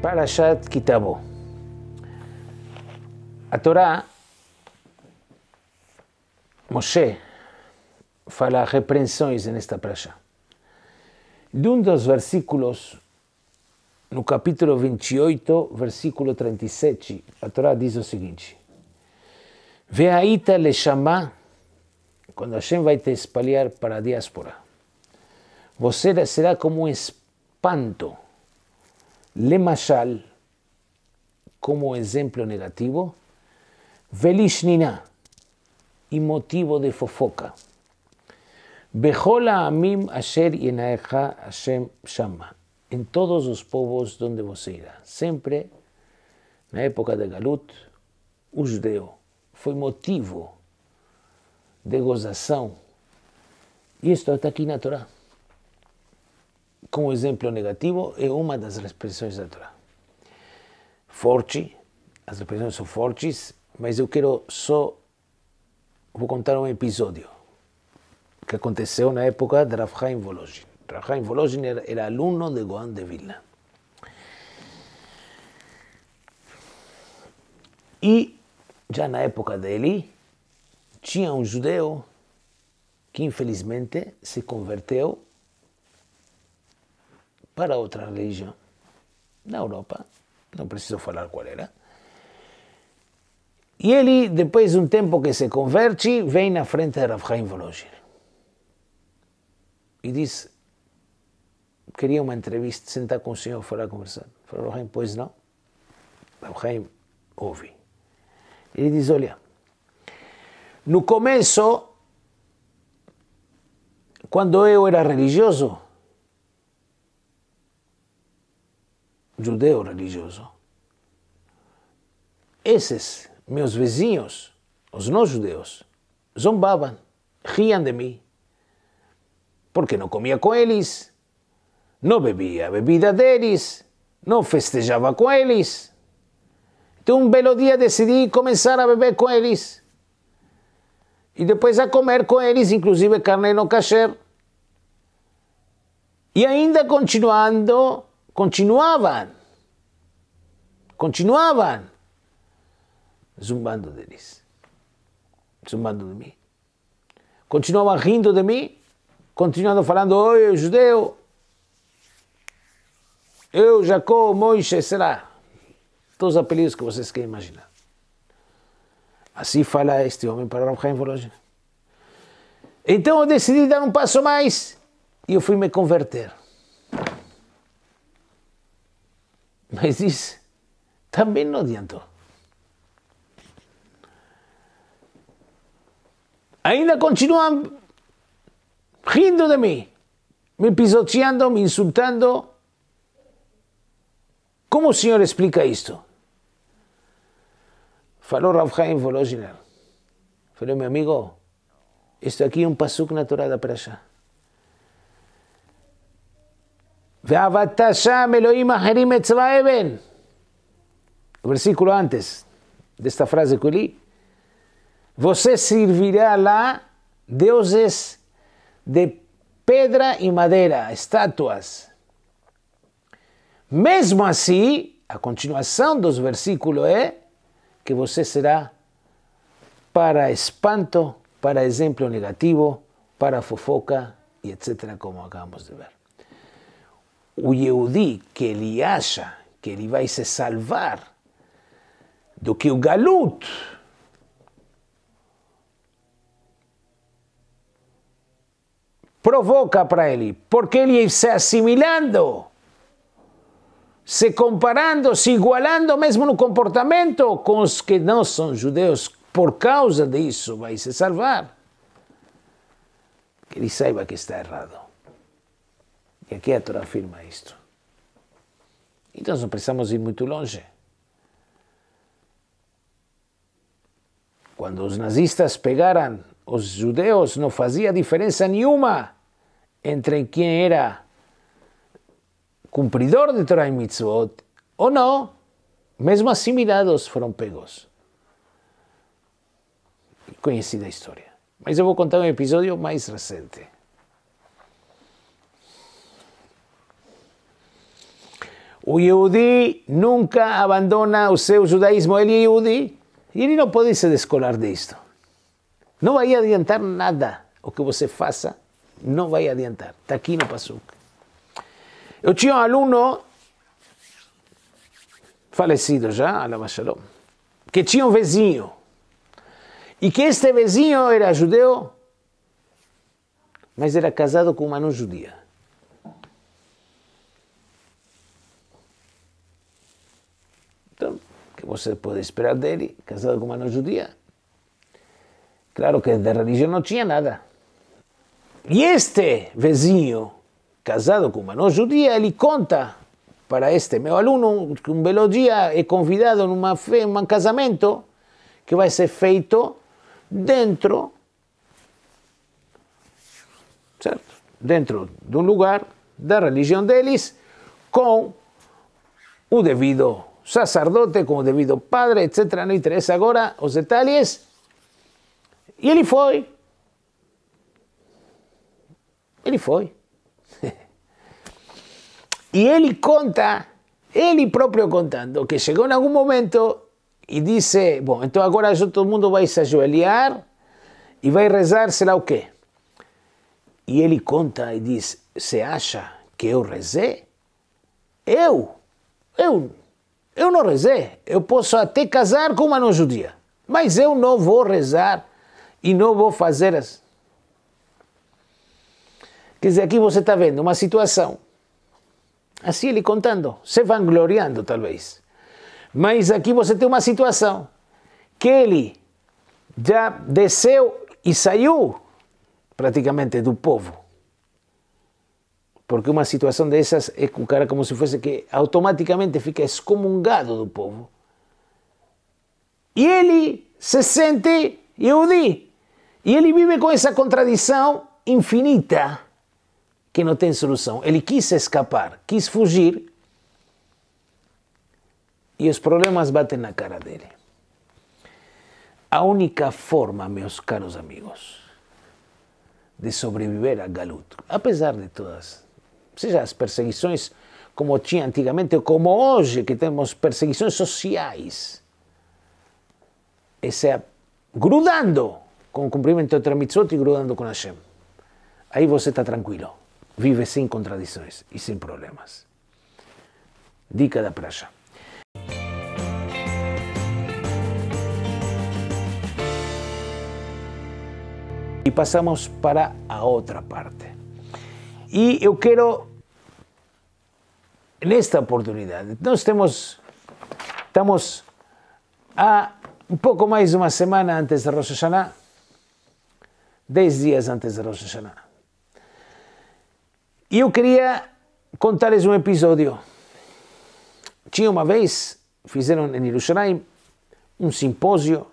Parashat Kitabo. A Torá, Moshe, fala repreensões nesta praça. De um dos versículos, no capítulo 28, versículo 37, a Torá diz o seguinte: Veaita le chamá, quando Hashem vai te espalhar para a diáspora, você será como um espanto Lemashal, como exemplo negativo, Velishnina, e motivo de fofoca. Bechol Amim Asher Yenaecha Hashem Shama. Em todos os povos onde você irá. Sempre, na época de Galut, o judeu foi motivo de gozação. E isto está é aqui na Torá com o exemplo negativo é uma das expressões da Torá. Forte, as expressões são fortes, mas eu quero só. Vou contar um episódio que aconteceu na época de Rav Haim Volozhin. Rav Volozhin era, era aluno de Gohan de Vilna. E já na época dele, tinha um judeu que infelizmente se converteu para outra religião. Na Europa, não preciso falar qual era. E ele, depois de um tempo que se converte, vem na frente de Rav Chaim Volozhin. E diz, queria uma entrevista, sentar com o senhor, falar, conversar. Falou, Rav Chaim, pois não. Rav Chaim ouve. Ele diz, olha, no começo, quando eu era religioso, judeu-religioso. Esses meus vizinhos, os não judeus, zombavam, riam de mim, porque não comia com eles, não bebia a bebida deles, não festejava com eles. Então, um belo dia decidi começar a beber com eles. E depois a comer com eles, inclusive carne no kasher. E ainda continuando Continuavam, continuavam zumbando deles, zumbando de mim. Continuavam rindo de mim, continuando falando, oi, judeu, eu, Jacó, Moisés, será? Todos os apelidos que vocês querem imaginar. Assim fala este homem para Rav Chaim Então eu decidi dar um passo mais e eu fui me converter. dice también no não Ahí Ainda continúan riendo de mí, me pisoteando, me insultando. ¿Cómo el Señor explica esto? Faló Rav Haim Volozhiner. Faló, mi amigo, esto aquí un un pasuk natural da ועבדת שם אלוהים אחרים את צבא אבן. Versículo antes desta frase que eu li. Você servirá lá deuses de pedra e madeira, estátuas. Mesmo assim, a continuação dos versículos é que você será para espanto, para exemplo negativo, para fofoca e etc., como acabamos de ver o Yehudi que ele acha que ele vai se salvar do que o Galut. Provoca para ele, porque ele se assimilando, se comparando, se igualando mesmo no comportamento com os que não são judeus, por causa disso vai se salvar. Que ele saiba que está errado. E aqui a Torá afirma isto. Então não precisamos ir muito longe. Quando os nazistas pegaram os judeus, não fazia diferença nenhuma entre quem era cumpridor de Torah e Mitzvot ou não. Mesmo assimilados foram pegos. Conhecida a história. Mas eu vou contar um episódio mais recente. O Yehudi nunca abandona o seu judaísmo, ele é Yehudi. E ele não pode se descolar disto. Não vai adiantar nada o que você faça, não vai adiantar. Está aqui no Pasuk. Eu tinha um aluno falecido já, Alama Shalom, que tinha um vizinho. E que este vizinho era judeu, mas era casado com uma não judia. você pode esperar dele, casado com uma não judia. Claro que de religião não tinha nada. E este vizinho, casado com uma não judia, ele conta para este meu aluno que um belo dia é convidado numa fe, um casamento que vai ser feito dentro, certo? dentro de um lugar da religião deles, com o devido sacerdote como devido padre, etc. Não interessa agora os detalhes. E ele foi. Ele foi. e ele conta, ele próprio contando, que chegou em algum momento e disse: Bom, então agora todo mundo vai se ajoelhar e vai rezar, será o quê. E ele conta e diz: Você acha que eu rezei? Eu? Eu eu não rezei. Eu posso até casar com uma não judia. Mas eu não vou rezar e não vou fazer as. Quer dizer, aqui você está vendo uma situação. Assim ele contando, se vangloriando talvez. Mas aqui você tem uma situação que ele já desceu e saiu praticamente do povo. porque una situación de esas es cara como si fuese que automáticamente fica excomungado del pueblo. Y él se siente yudí. Y él vive con esa contradicción infinita que no tiene solución. Él quiso escapar, quiso fugir Y los problemas en la cara de él. La única forma, mis caros amigos, de sobrevivir a Galut, pesar de todas las pues, perseguições como tinha antigamente, o como hoy, que perseguiciones perseguições sociais. Essa grudando con el cumplimiento de Tramitzot y grudando con Hashem. Ahí você está tranquilo, vive sin contradicciones y sin problemas. Dica da playa Y pasamos para a otra parte. Y yo quiero en esta oportunidad. nos estamos a un poco más de una semana antes de Rosh Hashanah, 10 días antes de Rosh Hashanah. Y yo quería... Contarles un episodio... episódio. Tinha uma vez, Hicieron en Jerusalém, Un simposio...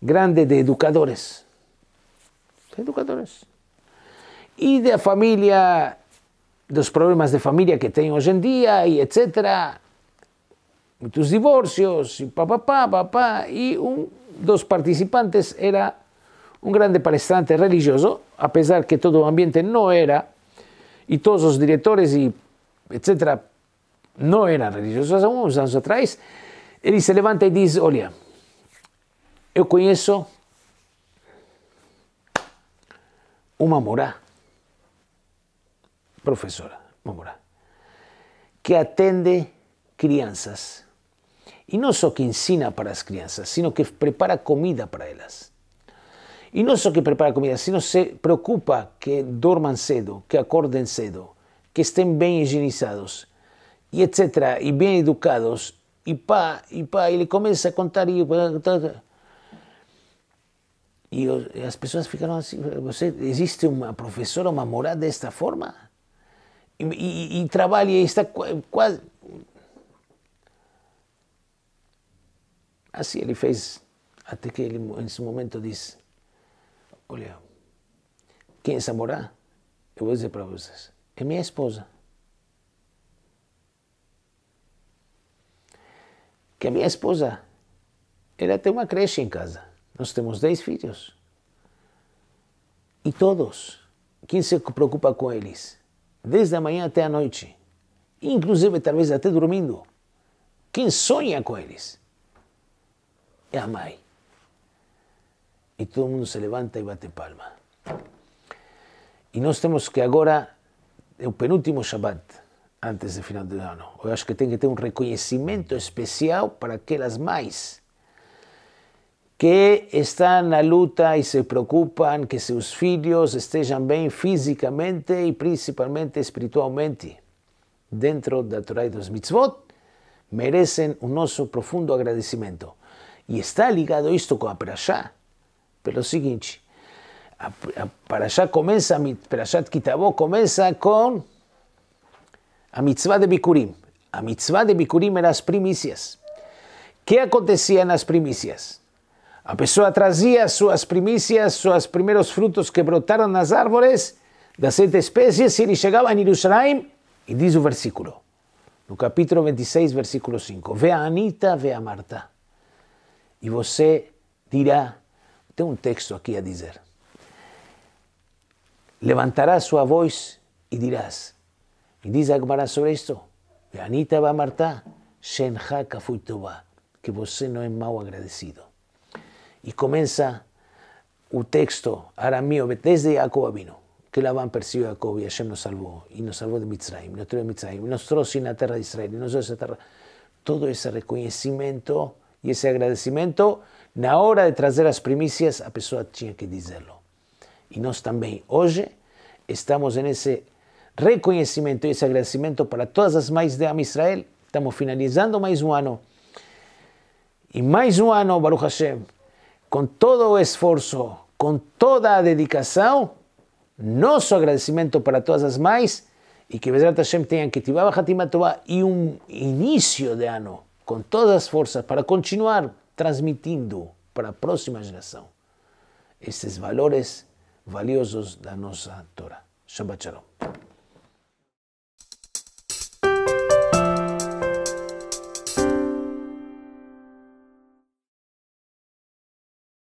grande de educadores. De educadores. de la familia los problemas de familia que tengo hoy en día y etcétera, muchos divorcios y papá, papá, papá, y un, dos participantes era un grande palestrante religioso, a pesar que todo el ambiente no era, y todos los directores y etcétera no eran religiosos unos años atrás, él se levanta y dice, yo yo conozco una morá professora, vamos lá, que atende crianças. E não só que ensina para as crianças, sino que prepara comida para elas. E não só que prepara comida, sino se preocupa que dormam cedo, que acordem cedo, que estejam bem higienizados, e etc., e bem educados. E pá, e pá, ele começa a contar e... E as pessoas ficaram assim, você, existe uma professora, uma morada desta forma? e, e trabalha e está quase. Assim ele fez, até que ele, nesse momento, disse: Olha, quem está é morar, eu vou dizer para vocês, é minha esposa. Que a minha esposa, ela tem uma creche em casa. Nós temos dez filhos. E todos, quem se preocupa com eles? desde a manhã até a noite, inclusive talvez até dormindo. Quem sonha com eles é a mãe. E todo mundo se levanta e bate palma. E nós temos que agora, é o penúltimo Shabbat, antes do final do ano. Eu acho que tem que ter um reconhecimento especial para aquelas mães que están la luta y se preocupan, que sus hijos estén bien físicamente y principalmente espiritualmente. Dentro la Torá de los mitzvot, merecen un profundo agradecimiento y está ligado esto con a Perashá, por lo siguiente a comienza, comienza Kitabó comienza con a mitzvah de Bikurim. A mitzvah de Bikurim era primicias ¿qué acontecía en las primicias? A pessoa trazia suas primícias, seus primeiros frutos que brotaram nas árvores das sete espécies, e ele chegava em Jerusalém, e diz o versículo, no capítulo 26, versículo 5: Vê a Anita, vê a Marta, e você dirá, tem um texto aqui a dizer, levantará sua voz e dirás, e diz Agmará sobre isto, Vê a Anita, vê a Marta, que você não é mal agradecido. Y comienza un texto, Aramio mío, desde Jacob vino, que Labán persiguió a Jacob y Hashem nos salvó, y nos salvó de Mitzrayim, nos trajo de Mitzrayim, la tierra de Israel, nos trajo esa tierra. Todo ese reconocimiento y ese agradecimiento, en la hora de traer las primicias, a persona tenía que decirlo. Y nosotros también, hoy, estamos en ese reconocimiento y ese agradecimiento para todas las maíz de Am Israel. Estamos finalizando más un año. Y más un año, Baruch Hashem, com todo o esforço, com toda a dedicação, nosso agradecimento para todas as mães e que Bezerra Hashem tenham que tiver Hatimatová e um início de ano com todas as forças para continuar transmitindo para a próxima geração esses valores valiosos da nossa Torá. Shabbat Shalom.